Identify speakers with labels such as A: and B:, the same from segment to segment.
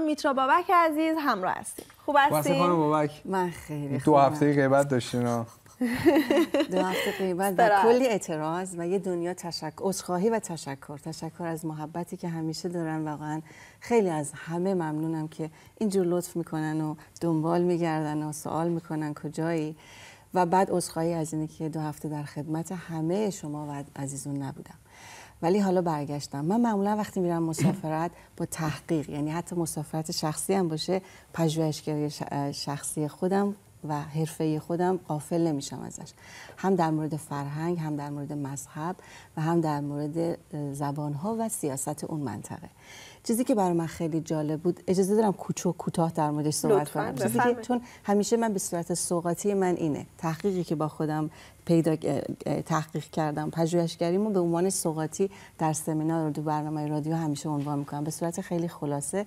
A: میترا بابک عزیز همراه هستیم خوب هستیم خانم بابک من خیلی دو هفته قیبت داشتین دو هفته قیبت و کلی اعتراض و یه دنیا تشکر عذرخواهی و تشکر تشکر از محبتی که همیشه دارن واقعا خیلی از همه ممنونم که اینجور لطف میکنن و دنبال میگردن و سوال میکنن کجایی و بعد عذرخواهی از اینه که دو هفته در خدمت همه شما و عزیزون نبودم ولی حالا برگشتم من معمولا وقتی میرم مسافرت با تحقیق یعنی حتی مسافرت شخصی هم باشه پژوهشگری شخصی خودم و حرفه خودم قافل نمیشم ازش هم در مورد فرهنگ هم در مورد مذهب و هم در مورد زبانها و سیاست اون منطقه چیزی که برای من خیلی جالب بود اجازه دارم کوچو کوتاه در موردش صحبت کنم چیزی چون همیشه من به صورت سوقاتی من اینه تحقیقی که با خودم پیدا تحقیق کردم پژوهشگریمو به عنوان سوقاتی در سمینار و برنامه رادیو همیشه عنوان میکنم به صورت خیلی خلاصه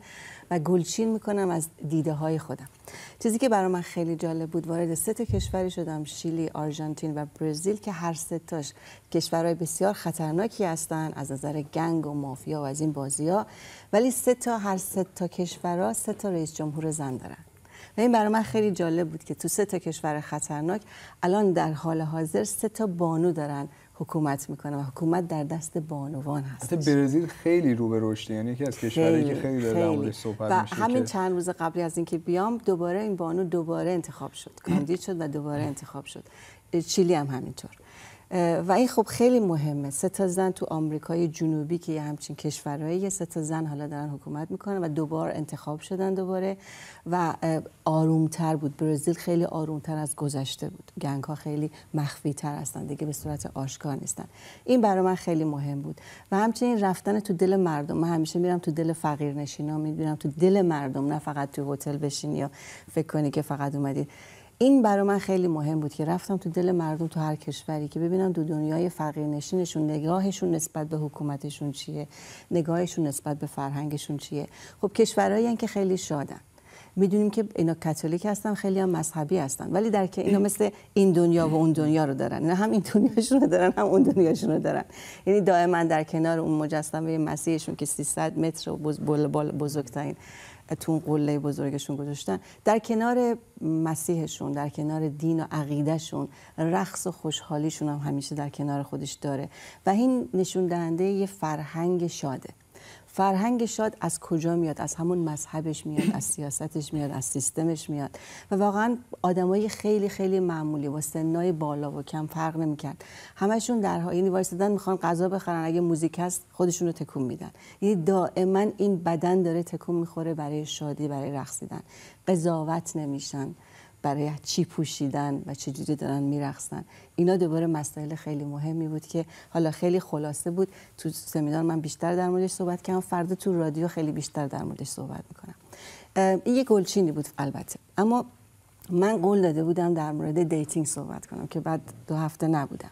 A: و گلچین میکنم از دیده های خودم چیزی که برای من خیلی جالب بود وارد سه کشوری شدم شیلی آرژانتین و برزیل که هر سه تاش کشورهای بسیار خطرناکی هستند از نظر گنگ و مافیا و از این بازی ولی سه تا هر سه تا کشورها سه تا رئیس جمهور زن دارن و این برای من خیلی جالب بود که تو سه تا کشور خطرناک الان در حال حاضر سه تا بانو دارن حکومت میکنن و حکومت در دست بانوان هست. حتی برزیل خیلی رو به رشد یعنی یکی از کشورهایی که خیلی داره صحبت و میشه همین چند روز قبلی از اینکه بیام دوباره این بانو دوباره انتخاب شد کاندید شد و دوباره انتخاب شد چیلی هم همینطور و این خب خیلی مهمه سه تا زن تو آمریکای جنوبی که یه همچین کشورهایی یه سه تا زن حالا دارن حکومت میکنن و دوبار انتخاب شدن دوباره و تر بود برزیل خیلی آرومتر از گذشته بود گنگ ها خیلی مخفی تر هستن دیگه به صورت آشکار نیستن این برای من خیلی مهم بود و همچنین رفتن تو دل مردم من همیشه میرم تو دل فقیر نشینا میرم تو دل مردم نه فقط تو هتل بشین یا فکر کنی که فقط اومدی این برای من خیلی مهم بود که رفتم تو دل مردم تو هر کشوری که ببینم دو دنیای فقیرنشینشون نگاهشون نسبت به حکومتشون چیه نگاهشون نسبت به فرهنگشون چیه خب کشورهایی که خیلی شادن میدونیم که اینا کاتولیک هستن خیلی هم مذهبی هستن ولی در که اینا مثل این دنیا و اون دنیا رو دارن اینا هم این دنیاشون رو دارن هم اون دنیاشون رو دارن یعنی دائما در کنار اون مجسمه مسیحشون که 300 متر بزرگترین تو اون قله بزرگشون گذاشتن در کنار مسیحشون در کنار دین و عقیدهشون رقص و خوشحالیشون هم همیشه در کنار خودش داره و این نشون دهنده یه فرهنگ شاده فرهنگ شاد از کجا میاد از همون مذهبش میاد از سیاستش میاد از سیستمش میاد و واقعا آدمای خیلی خیلی معمولی با سنای بالا و کم فرق نمیکرد همشون در حالی یعنی وایسادن میخوان غذا بخرن اگه موزیک هست خودشون رو تکون میدن یعنی دائما این بدن داره تکون میخوره برای شادی برای رقصیدن قضاوت نمیشن برای چی پوشیدن و چجوری دارن میرخصن اینا دوباره مسائل خیلی مهمی بود که حالا خیلی خلاصه بود تو سمینار من بیشتر در موردش صحبت کردم فردا تو رادیو خیلی بیشتر در موردش صحبت میکنم این یه گلچینی بود البته اما من قول داده بودم در مورد دیتینگ صحبت کنم که بعد دو هفته نبودم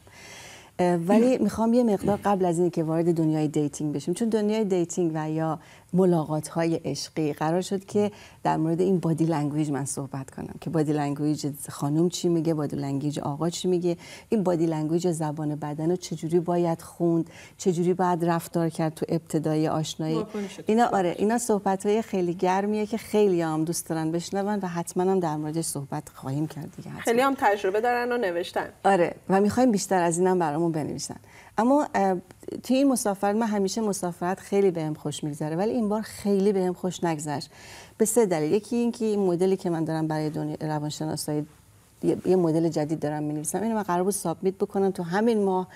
A: ولی میخوام یه مقدار قبل از اینکه وارد دنیای دیتینگ بشیم چون دنیای دیتینگ و یا ملاقات های عشقی قرار شد که در مورد این بادی لنگویج من صحبت کنم که بادی لنگویج خانم چی میگه بادی لنگویج آقا چی میگه این بادی لنگویج زبان بدن رو چجوری باید خوند چجوری باید رفتار کرد تو ابتدای آشنایی اینا آره اینا صحبت آره، های خیلی گرمیه که خیلی هم دوست دارن بشنون و حتما هم در موردش صحبت خواهیم کرد دیگه خیلی هم تجربه دارن و نوشتن آره و میخوایم بیشتر از اینم برامون بنویسن اما توی این مسافرت من همیشه مسافرت خیلی بهم خوش میگذره ولی این بار خیلی بهم خوش نگذشت به سه دلیل یکی اینکه این مدلی که من دارم برای دنیا روانشناسایی یه مدل جدید دارم می‌نویسم اینو من قرار بود سابمیت بکنم تو همین ماه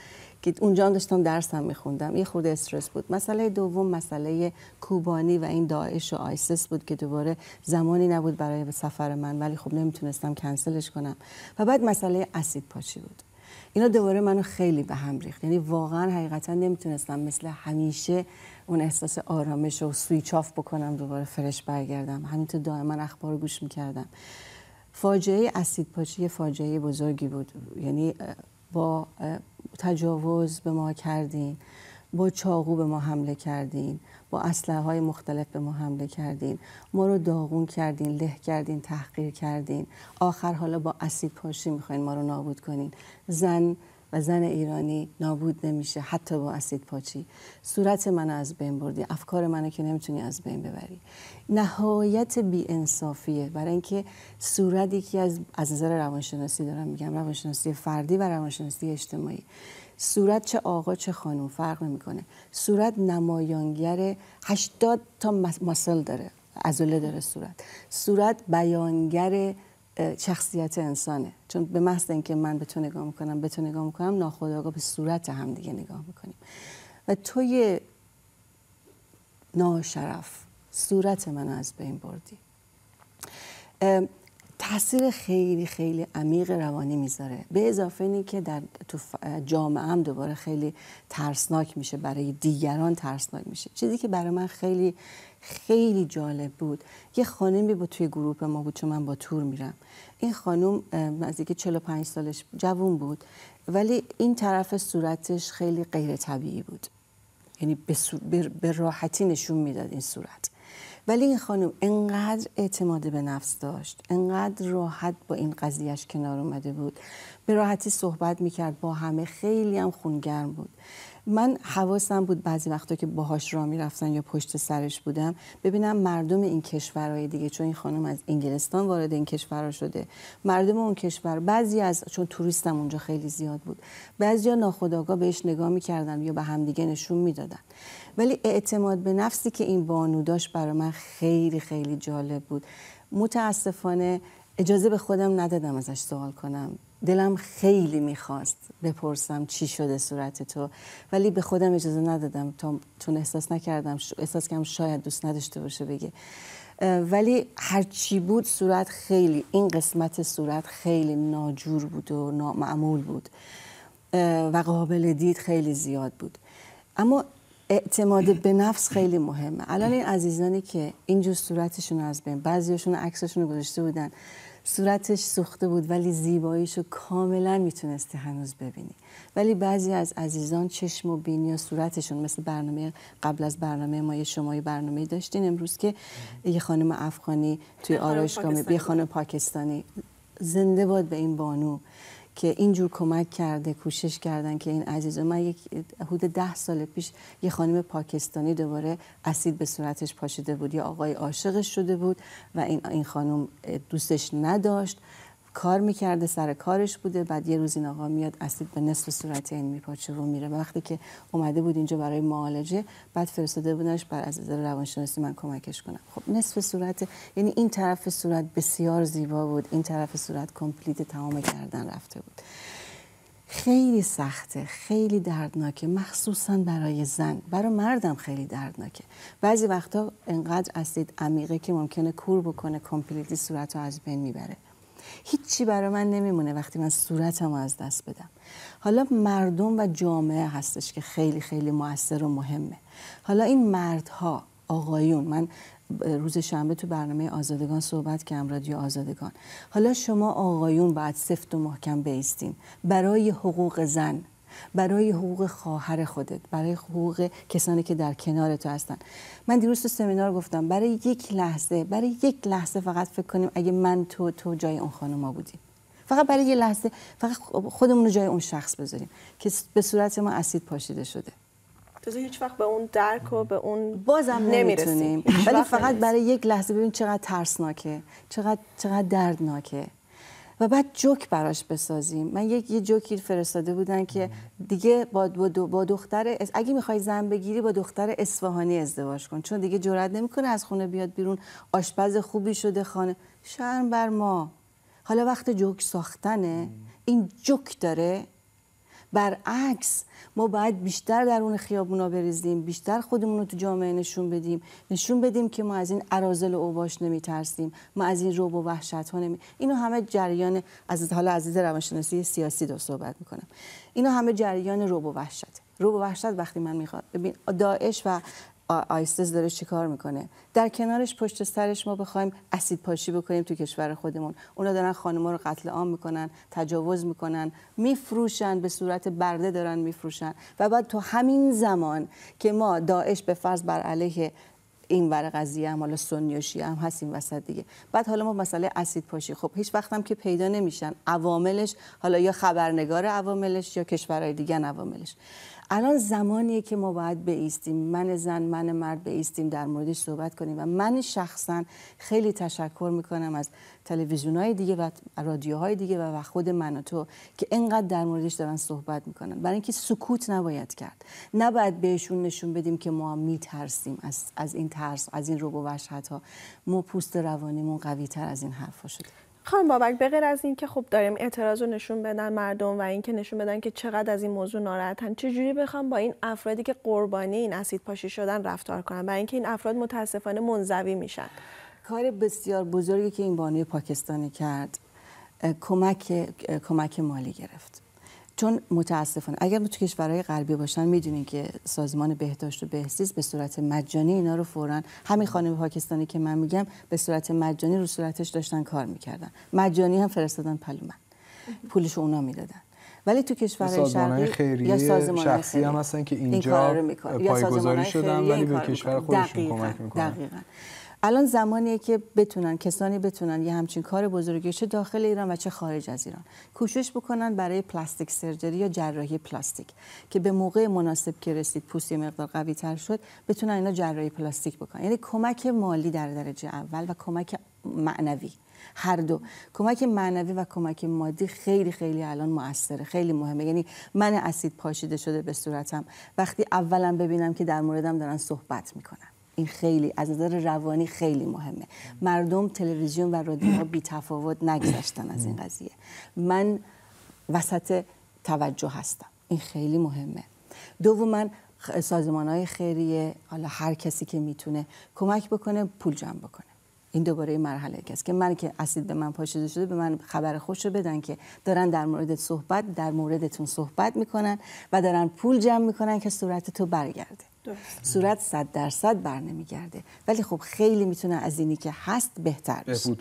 A: که اونجا داشتم درسم میخوندم یه خورده استرس بود مسئله دوم مسئله کوبانی و این داعش و آیسس بود که دوباره زمانی نبود برای سفر من ولی خب نمیتونستم کنسلش کنم و بعد مسئله اسید پاچی بود اینا دوباره منو خیلی به هم ریخت یعنی واقعا حقیقتا نمیتونستم مثل همیشه اون احساس آرامش و سویچ آف بکنم دوباره فرش برگردم همینطور دائما اخبار گوش میکردم فاجعه اسید پاچی یه فاجعه بزرگی بود یعنی با تجاوز به ما کردین با چاقو به ما حمله کردین با اسلحه های مختلف به ما حمله کردین ما رو داغون کردین له کردین تحقیر کردین آخر حالا با اسید پاشی میخواین ما رو نابود کنین زن و زن ایرانی نابود نمیشه حتی با اسید پاچی صورت من از بین بردی افکار منو که نمیتونی از بین ببری نهایت بی انصافیه برای اینکه صورت یکی از از نظر روانشناسی دارم میگم روانشناسی فردی و روانشناسی اجتماعی صورت چه آقا چه خانم فرق نمیکنه صورت نمایانگر 80 تا مسل داره عضله داره صورت صورت بیانگر شخصیت انسانه چون به محض اینکه من به تو نگاه میکنم به تو نگاه میکنم ناخودآگاه به صورت هم دیگه نگاه میکنیم و توی ناشرف صورت منو از بین بردی تاثیر خیلی خیلی عمیق روانی میذاره به اضافه اینی که در جامعه هم دوباره خیلی ترسناک میشه برای دیگران ترسناک میشه چیزی که برای من خیلی خیلی جالب بود یه خانمی بود توی گروپ ما بود چون من با تور میرم این خانم نزدیک 45 سالش جوون بود ولی این طرف صورتش خیلی غیر طبیعی بود یعنی به راحتی نشون میداد این صورت ولی این خانم انقدر اعتماد به نفس داشت انقدر راحت با این قضیهش کنار اومده بود به راحتی صحبت میکرد با همه خیلی هم خونگرم بود من حواسم بود بعضی وقتا که باهاش را میرفتن یا پشت سرش بودم ببینم مردم این کشورهای دیگه چون این خانم از انگلستان وارد این کشور شده مردم اون کشور بعضی از چون توریستم اونجا خیلی زیاد بود بعضیا ناخداغا بهش نگاه میکردن یا به همدیگه نشون میدادن ولی اعتماد به نفسی که این بانو داشت برای من خیلی خیلی جالب بود متاسفانه اجازه به خودم ندادم ازش سوال کنم دلم خیلی میخواست بپرسم چی شده صورت تو ولی به خودم اجازه ندادم تا چون احساس نکردم احساس کردم شاید دوست نداشته باشه بگه ولی هرچی بود صورت خیلی این قسمت صورت خیلی ناجور بود و نامعمول بود و قابل دید خیلی زیاد بود اما اعتماد به نفس خیلی مهمه الان این عزیزانی که اینجور صورتشون از بین بعضیشون عکسشون رو گذاشته بودن صورتش سوخته بود ولی زیباییشو کاملا میتونستی هنوز ببینی ولی بعضی از عزیزان چشم و بینی و صورتشون مثل برنامه قبل از برنامه ما یه شما برنامه داشتین امروز که یه خانم افغانی توی آرایشگاه یه خانم پاکستانی زنده باد به این بانو که اینجور کمک کرده کوشش کردن که این عزیز من یک حدود ده سال پیش یه خانم پاکستانی دوباره اسید به صورتش پاشیده بود یا آقای عاشقش شده بود و این این خانم دوستش نداشت کار میکرده سر کارش بوده بعد یه روز این آقا میاد اسید به نصف صورت این یعنی میپاچه رو میره وقتی که اومده بود اینجا برای معالجه بعد فرستاده بودنش بر از نظر روانشناسی من کمکش کنم خب نصف صورت یعنی این طرف صورت بسیار زیبا بود این طرف صورت کمپلیت تمام کردن رفته بود خیلی سخته خیلی دردناکه مخصوصا برای زن برای مردم خیلی دردناکه بعضی وقتا انقدر اسید عمیقه که ممکنه کور بکنه کمپلیتی صورت رو از بین میبره هیچی برای من نمیمونه وقتی من صورتم از دست بدم حالا مردم و جامعه هستش که خیلی خیلی موثر و مهمه حالا این مردها آقایون من روز شنبه تو برنامه آزادگان صحبت کردم رادیو آزادگان حالا شما آقایون باید سفت و محکم بیستین برای حقوق زن برای حقوق خواهر خودت برای حقوق کسانی که در کنار تو هستن من دیروز تو سمینار گفتم برای یک لحظه برای یک لحظه فقط فکر کنیم اگه من تو تو جای اون خانوما بودیم فقط برای یک لحظه فقط خودمون رو جای اون شخص بذاریم که به صورت ما اسید پاشیده شده تازه هیچ وقت به اون درک و به اون بازم نمیتونیم ولی فقط برای یک لحظه ببینیم چقدر ترسناکه چقدر چقدر دردناکه و بعد جوک براش بسازیم من یک یه جوکی فرستاده بودن که دیگه با, با, دختر اگه میخوای زن بگیری با دختر اصفهانی ازدواج کن چون دیگه جرئت نمیکنه از خونه بیاد بیرون آشپز خوبی شده خانه شرم بر ما حالا وقت جوک ساختنه این جوک داره برعکس ما باید بیشتر در اون خیابونا بریزیم بیشتر خودمون رو تو جامعه نشون بدیم نشون بدیم که ما از این ارازل و اوباش نمیترسیم ما از این روب و وحشت ها نمی اینو همه جریان از حالا عزیز روانشناسی سیاسی دو صحبت میکنم اینو همه جریان روب و وحشته روب و وحشت وقتی من میخواد ببین داعش و داره چیکار میکنه در کنارش پشت سرش ما بخوایم اسید پاشی بکنیم تو کشور خودمون اونا دارن خانما رو قتل عام میکنن تجاوز میکنن میفروشن به صورت برده دارن میفروشن و بعد تو همین زمان که ما داعش به فرض بر علیه این ور قضیه هم حالا سنی و شیعه هم هست این وسط دیگه بعد حالا ما مسئله اسید پاشی خب هیچ وقت هم که پیدا نمیشن عواملش حالا یا خبرنگار عواملش یا کشورهای دیگه عواملش الان زمانیه که ما باید بیستیم من زن من مرد بیستیم در موردش صحبت کنیم و من شخصا خیلی تشکر میکنم از تلویزیون های دیگه و رادیوهای دیگه و خود من و تو که انقدر در موردش دارن صحبت میکنن برای اینکه سکوت نباید کرد نباید بهشون نشون بدیم که ما میترسیم از, از این ترس از این رعب و وحشت ها ما پوست روانیمون قوی تر از این حرفا شده خان بابک به غیر از اینکه خب داریم اعتراض رو نشون بدن مردم و اینکه نشون بدن که چقدر از این موضوع ناراحتن چجوری بخوام با این افرادی که قربانی این اسید پاشی شدن رفتار کنم و اینکه این افراد متاسفانه منزوی میشن کار بسیار بزرگی که این بانوی پاکستانی کرد کمک کمک مالی گرفت چون متاسفانه اگر تو کشورهای غربی باشن میدونین که سازمان بهداشت و بهسیز به صورت مجانی اینا رو فورا همین خانم پاکستانی که من میگم به صورت مجانی رو صورتش داشتن کار میکردن مجانی هم فرستادن پلومن پولش اونا میدادن ولی تو کشورهای شرقی یا سازمان شخصی خیریه. هم هستن که اینجا این پایگذاری شدن ولی به کشور خودشون کمک میکنن دقیقاً الان زمانیه که بتونن کسانی بتونن یه همچین کار بزرگی چه داخل ایران و چه خارج از ایران کوشش بکنن برای پلاستیک سرجری یا جراحی پلاستیک که به موقع مناسب که رسید پوست مقدار قوی تر شد بتونن اینا جراحی پلاستیک بکنن یعنی کمک مالی در درجه اول و کمک معنوی هر دو کمک معنوی و کمک مادی خیلی خیلی الان موثره خیلی مهمه یعنی من اسید پاشیده شده به صورتم وقتی اولم ببینم که در موردم دارن صحبت میکنن این خیلی از نظر روانی خیلی مهمه مردم تلویزیون و رادیو بی تفاوت نگذشتن از این قضیه من وسط توجه هستم این خیلی مهمه من سازمان های خیریه حالا هر کسی که میتونه کمک بکنه پول جمع بکنه این دوباره این مرحله است که من که اسید به من پاشیده شده به من خبر خوش رو بدن که دارن در مورد صحبت در موردتون صحبت میکنن و دارن پول جمع میکنن که صورت تو برگرده صورت صد درصد بر نمیگرده ولی خب خیلی میتونه از اینی که هست بهتر بشه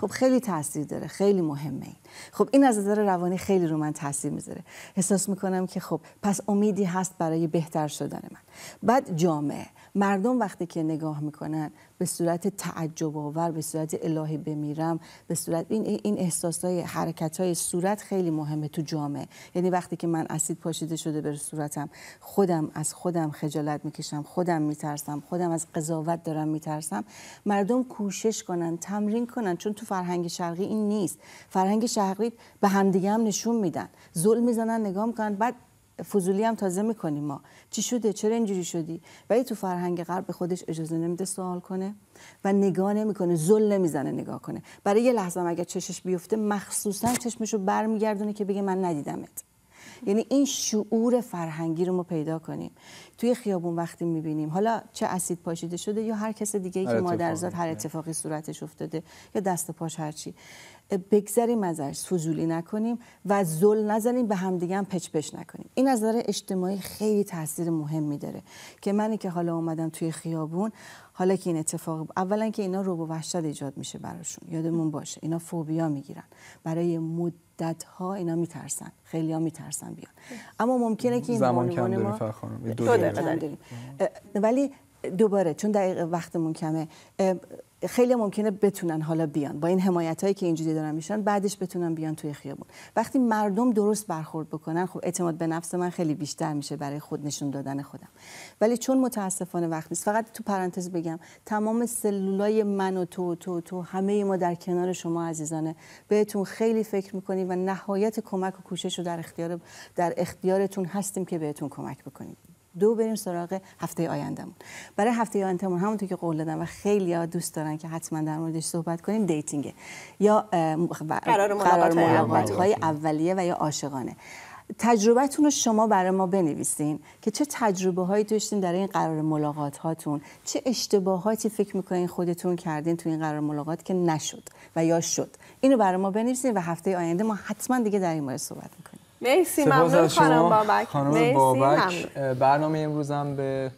A: خب خیلی تاثیر داره خیلی مهمه این خب این از نظر روانی خیلی رو من تاثیر میذاره احساس میکنم که خب پس امیدی هست برای بهتر شدن من بعد جامعه مردم وقتی که نگاه میکنن به صورت تعجب آور به صورت الهی بمیرم به صورت این این احساس های حرکت های صورت خیلی مهمه تو جامعه یعنی وقتی که من اسید پاشیده شده بر صورتم خودم از خودم خجالت میکشم خودم میترسم خودم از قضاوت دارم میترسم مردم کوشش کنن تمرین کنن چون تو فرهنگ شرقی این نیست فرهنگ شرقی به همدیگه هم نشون میدن ظلم میزنن نگاه میکنن بعد فضولی هم تازه میکنیم ما چی شده چرا اینجوری شدی ولی تو فرهنگ غرب به خودش اجازه نمیده سوال کنه و نگاه نمیکنه زل نمیزنه نگاه کنه برای یه لحظه هم اگر چشش بیفته مخصوصا چشمشو برمیگردونه که بگه من ندیدمت یعنی این شعور فرهنگی رو ما پیدا کنیم توی خیابون وقتی میبینیم حالا چه اسید پاشیده شده یا هر کس دیگه ای که مادرزاد هر اتفاقی صورتش افتاده یا دست پاش هرچی بگذریم ازش فضولی نکنیم و زل نزنیم به همدیگه هم پچ پچ نکنیم این از نظر اجتماعی خیلی تاثیر مهمی داره که منی که حالا اومدم توی خیابون حالا که این اتفاق اولا که اینا رو وحشت ایجاد میشه براشون یادمون باشه اینا فوبیا میگیرن برای مدت ها اینا میترسن خیلی ها میترسن بیان اما ممکنه که این زمان کم ما دو دو دو ولی دوباره چون دقیقه وقتمون کمه خیلی ممکنه بتونن حالا بیان با این حمایت هایی که اینجوری دارن میشن بعدش بتونن بیان توی خیابون وقتی مردم درست برخورد بکنن خب اعتماد به نفس من خیلی بیشتر میشه برای خود نشون دادن خودم ولی چون متاسفانه وقت نیست فقط تو پرانتز بگم تمام سلولای من و تو تو تو همه ما در کنار شما عزیزانه بهتون خیلی فکر میکنیم و نهایت کمک و کوشش رو در اختیار در اختیارتون هستیم که بهتون کمک بکنیم دو بریم سراغ هفته آیندهمون برای هفته آیندهمون همونطور که قول دادم و خیلی ها دوست دارن که حتما در موردش صحبت کنیم دیتینگ یا خب، قرار ملاقات های اولیه و یا عاشقانه تجربتون رو شما برای ما بنویسین که چه تجربه هایی داشتین در این قرار ملاقات چه اشتباهاتی فکر میکنین خودتون کردین تو این قرار ملاقات که نشد و یا شد اینو برای ما بنویسین و هفته آینده ما حتما دیگه در این مورد صحبت میکنیم مرسی ممنون خانم بابک خانم بابک برنامه امروزم به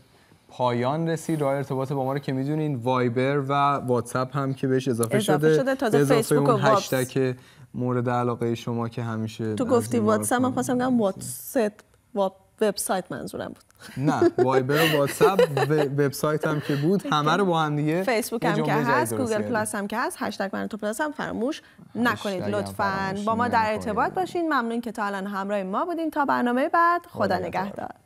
A: پایان رسید راه ارتباط با ما رو که میدونین وایبر و واتساپ هم که بهش اضافه, اضافه شده, شده. تازه اضافه اون هشتگ مورد علاقه شما که همیشه تو گفتی واتساپ من خواستم بگم واتساپ وبسایت منظورم بود نه وایبر و واتساپ وبسایت هم که بود همه رو با هم دیگه فیسبوک هم که هست گوگل پلاس هم که هست هشتگ من تو پلاس هم فراموش نکنید لطفا با ما در ارتباط باشین ممنون که تا الان همراه ما بودین تا برنامه بعد خدا نگهدار